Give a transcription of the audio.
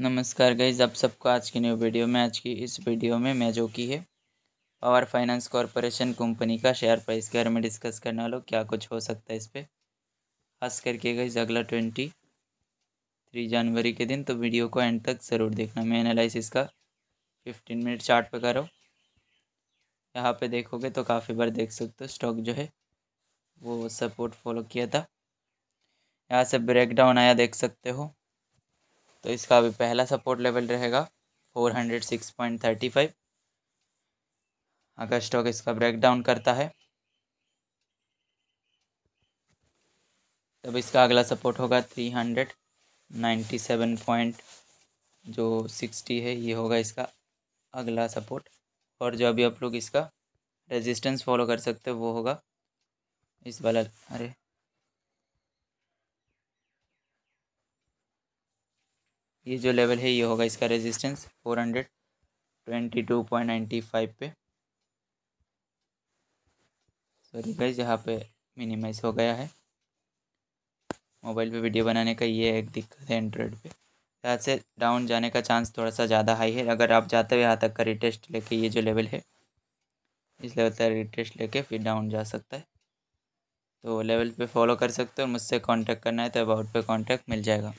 नमस्कार गाइज आप सबको आज की न्यू वीडियो में आज की इस वीडियो में मैं जो की है पावर फाइनेंस कॉरपोरेशन कंपनी का शेयर प्राइस के बारे में डिस्कस करने वालों क्या कुछ हो सकता है इस पर खास करके गाइज अगला ट्वेंटी थ्री जनवरी के दिन तो वीडियो को एंड तक ज़रूर देखना मैं एनालिसिस इसका फिफ्टीन मिनट चार्ट पे करो यहाँ पे देखोगे तो काफ़ी बार देख सकते हो स्टॉक जो है वो सपोर्ट फॉलो किया था यहाँ से ब्रेकडाउन आया देख सकते हो तो इसका अभी पहला सपोर्ट लेवल रहेगा four hundred six point thirty five अगर स्टॉक इसका ब्रेकडाउन करता है तब इसका अगला सपोर्ट होगा three hundred ninety seven point जो सिक्सटी है ये होगा इसका अगला सपोर्ट और जो अभी आप लोग इसका रेजिस्टेंस फॉलो कर सकते हो वो होगा इस वाला अरे ये जो लेवल है ये होगा इसका resistance four hundred twenty two point ninety five पे सॉरी गाइज यहाँ पे मिनिमाइज हो गया है मोबाइल पे वीडियो बनाने का ये एक दिक्कत है एंड्रॉयड पे यहाँ से डाउन जाने का चांस थोड़ा सा ज़्यादा हाई है अगर आप जाते हो यहाँ तक का रिटेस्ट लेके ये जो लेवल है इस लेवल तक रिटेस्ट लेके फिर डाउन जा सकता है तो लेवल पे फॉलो कर सकते हो मुझसे कांटेक्ट करना है तो अबाउट पे कांटेक्ट मिल जाएगा